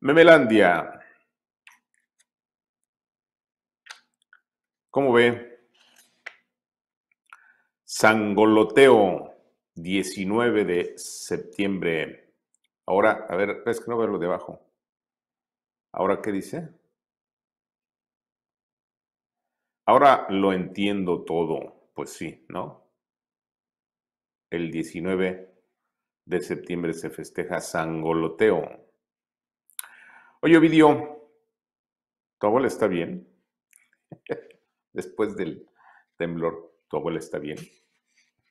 Memelandia. ¿Cómo ve? Sangoloteo, 19 de septiembre. Ahora, a ver, es que no veo lo de Ahora, ¿qué dice? Ahora lo entiendo todo. Pues sí, ¿no? El 19 de septiembre se festeja Sangoloteo. Oye, Ovidio, ¿tu abuela está bien? Después del temblor, ¿tu abuela está bien?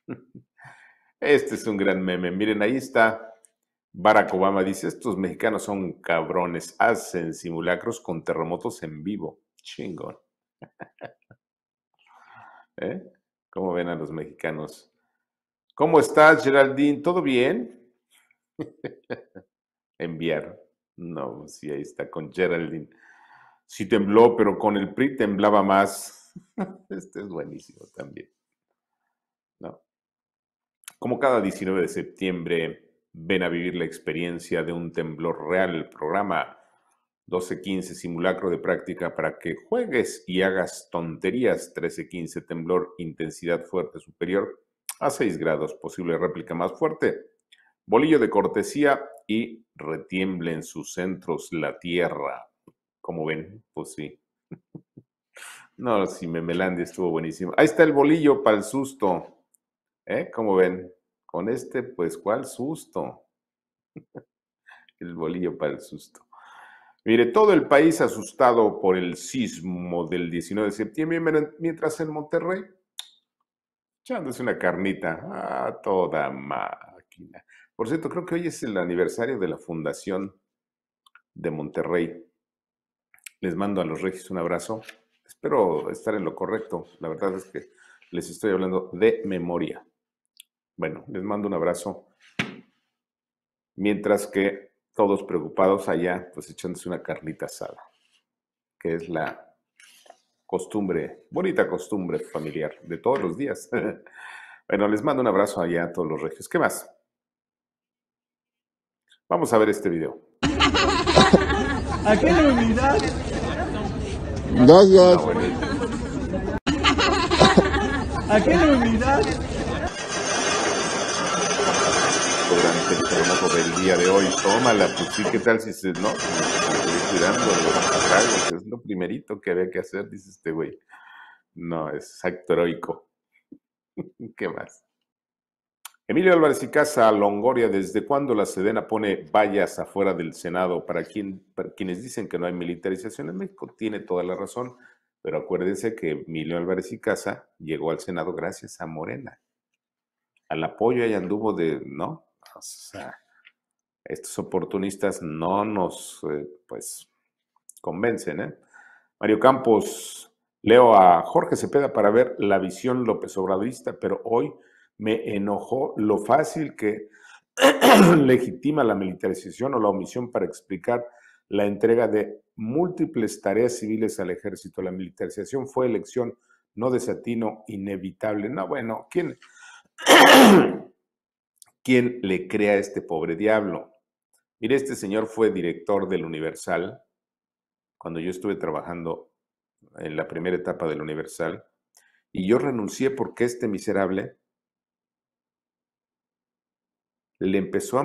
Este es un gran meme. Miren, ahí está Barack Obama. Dice, estos mexicanos son cabrones. Hacen simulacros con terremotos en vivo. Chingón. ¿Eh? ¿Cómo ven a los mexicanos? ¿Cómo estás, Geraldine? ¿Todo bien? Enviar. No, sí, ahí está con Geraldine. Sí tembló, pero con el PRI temblaba más. este es buenísimo también. ¿No? Como cada 19 de septiembre, ven a vivir la experiencia de un temblor real. El Programa 12.15, simulacro de práctica para que juegues y hagas tonterías. 13.15, temblor, intensidad fuerte superior a 6 grados, posible réplica más fuerte Bolillo de cortesía y retiemble en sus centros la tierra. Como ven, pues sí. No, si Memelandia estuvo buenísimo. Ahí está el bolillo para el susto. ¿Eh? Como ven, con este, pues, ¿cuál susto? El bolillo para el susto. Mire, todo el país asustado por el sismo del 19 de septiembre, mientras en Monterrey, echándose una carnita a toda máquina. Por cierto, creo que hoy es el aniversario de la fundación de Monterrey. Les mando a los regios un abrazo. Espero estar en lo correcto. La verdad es que les estoy hablando de memoria. Bueno, les mando un abrazo. Mientras que todos preocupados allá, pues echándose una carnita asada, que es la costumbre, bonita costumbre familiar de todos los días. bueno, les mando un abrazo allá a todos los regios. ¿Qué más? Vamos a ver este video. ¿A qué le unidad? Gracias. ¿A qué le unidad? el este del día de hoy. Tómala, pues sí, ¿qué tal si se, no? cuidando los es lo primerito que había que hacer, dice este güey. No, es acto heroico. ¿Qué más? Emilio Álvarez y Casa Longoria, ¿desde cuándo la Sedena pone vallas afuera del Senado para, quienes dicen que no hay militarización en México? Tiene toda la razón, pero acuérdense que Emilio Álvarez y Casa llegó al Senado gracias a Morena. Al apoyo ahí anduvo de, ¿no? O sea, estos oportunistas no nos, eh, pues, convencen, ¿eh? Mario Campos, leo a Jorge Cepeda para ver la visión López Obradorista, pero hoy me enojó lo fácil que legitima la militarización o la omisión para explicar la entrega de múltiples tareas civiles al ejército. La militarización fue elección, no desatino, inevitable. No, bueno, ¿quién, ¿quién le crea a este pobre diablo? Mire, este señor fue director del Universal cuando yo estuve trabajando en la primera etapa del Universal y yo renuncié porque este miserable le empezó a,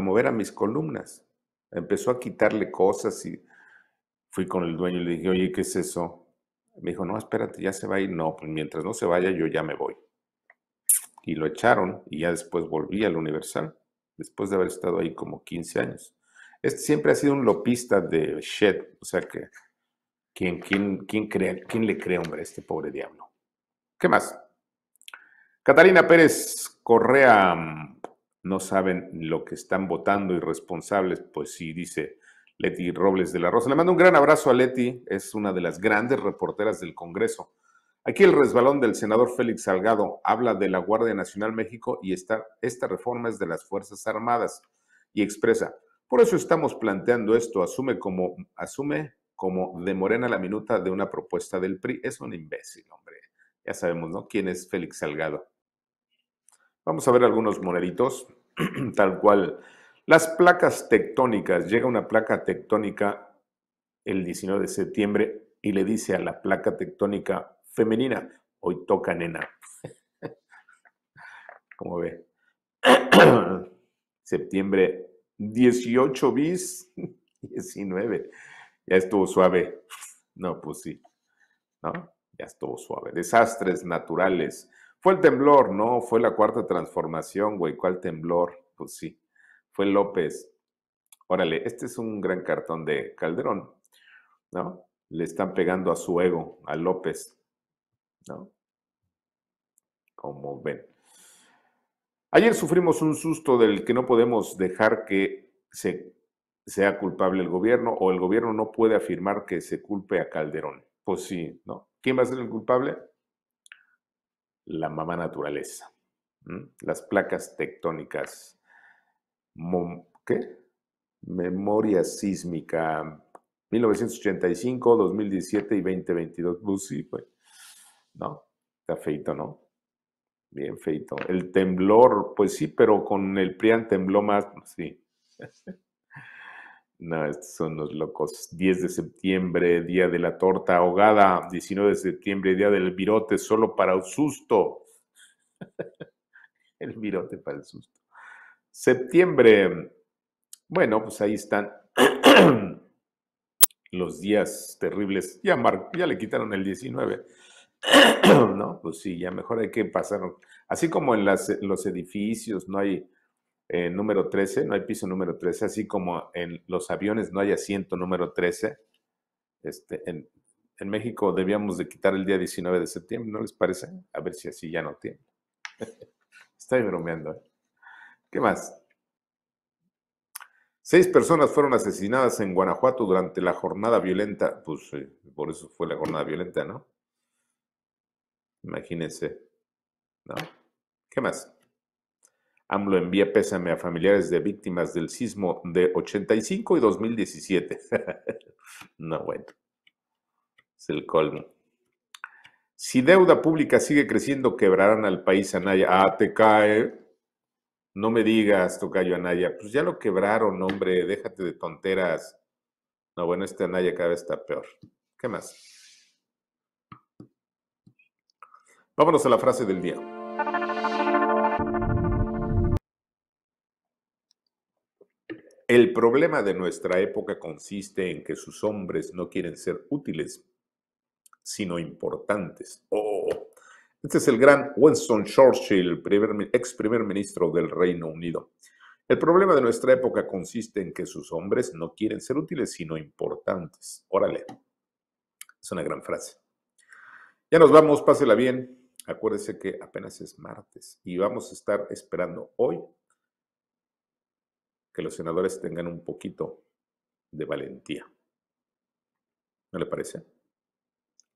mover a mis columnas, empezó a quitarle cosas y fui con el dueño y le dije, oye, ¿qué es eso? Me dijo, no, espérate, ya se va a ir. No, pues mientras no se vaya, yo ya me voy. Y lo echaron y ya después volví al Universal, después de haber estado ahí como 15 años. Este siempre ha sido un lopista de shit, o sea que, ¿quién, quién, quién, crea, ¿quién le cree, hombre, a este pobre diablo? ¿Qué más? Catalina Pérez Correa mm, no saben lo que están votando, irresponsables, pues sí, dice Leti Robles de la Rosa. Le mando un gran abrazo a Leti, es una de las grandes reporteras del Congreso. Aquí el resbalón del senador Félix Salgado habla de la Guardia Nacional México y esta, esta reforma es de las Fuerzas Armadas y expresa, por eso estamos planteando esto, asume como, asume como de morena la minuta de una propuesta del PRI. Es un imbécil, hombre. Ya sabemos, ¿no? ¿Quién es Félix Salgado? Vamos a ver algunos moneditos, tal cual. Las placas tectónicas. Llega una placa tectónica el 19 de septiembre y le dice a la placa tectónica femenina, hoy toca nena. ¿Cómo ve. septiembre 18 bis, 19. Ya estuvo suave. No, pues sí. ¿No? Ya estuvo suave. Desastres naturales. Fue el temblor, ¿no? Fue la cuarta transformación, güey. ¿Cuál temblor? Pues sí, fue López. Órale, este es un gran cartón de Calderón, ¿no? Le están pegando a su ego, a López, ¿no? Como ven. Ayer sufrimos un susto del que no podemos dejar que se sea culpable el gobierno o el gobierno no puede afirmar que se culpe a Calderón. Pues sí, ¿no? ¿Quién va a ser el culpable? la mamá naturaleza. Las placas tectónicas, ¿qué? Memoria sísmica 1985, 2017 y 2022. Pues sí, pues. No, está feito, ¿no? Bien feito. El temblor, pues sí, pero con el PRIAN tembló más, pues sí. No, estos son los locos. 10 de septiembre, día de la torta ahogada. 19 de septiembre, día del virote, solo para el susto. el virote para el susto. Septiembre. Bueno, pues ahí están los días terribles. Ya, ya le quitaron el 19. no, pues sí, ya mejor hay que pasar. Así como en los edificios no hay eh, número 13, no hay piso número 13, así como en los aviones no hay asiento número 13. Este, en, México debíamos de quitar el día 19 de septiembre, ¿no les parece? A ver si así ya no tiene. Estoy bromeando. ¿eh? ¿Qué más? Seis personas fueron asesinadas en Guanajuato durante la jornada violenta. Pues eh, por eso fue la jornada violenta, ¿no? Imagínense. ¿No? ¿Qué más? AMLO envía pésame a familiares de víctimas del sismo de 85 y 2017. no, bueno. Es el colmo. Si deuda pública sigue creciendo, quebrarán al país Anaya. Ah, te cae. No me digas, tocayo Anaya. Pues ya lo quebraron, hombre. Déjate de tonteras. No, bueno, este Anaya cada vez está peor. ¿Qué más? Vámonos a la frase del día. El problema de nuestra época consiste en que sus hombres no quieren ser útiles, sino importantes. Oh, este es el gran Winston Churchill, ex primer ministro del Reino Unido. El problema de nuestra época consiste en que sus hombres no quieren ser útiles, sino importantes. Órale. Es una gran frase. Ya nos vamos, pásela bien. Acuérdese que apenas es martes y vamos a estar esperando hoy que los senadores tengan un poquito de valentía. ¿No le parece?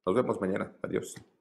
Nos vemos mañana. Adiós.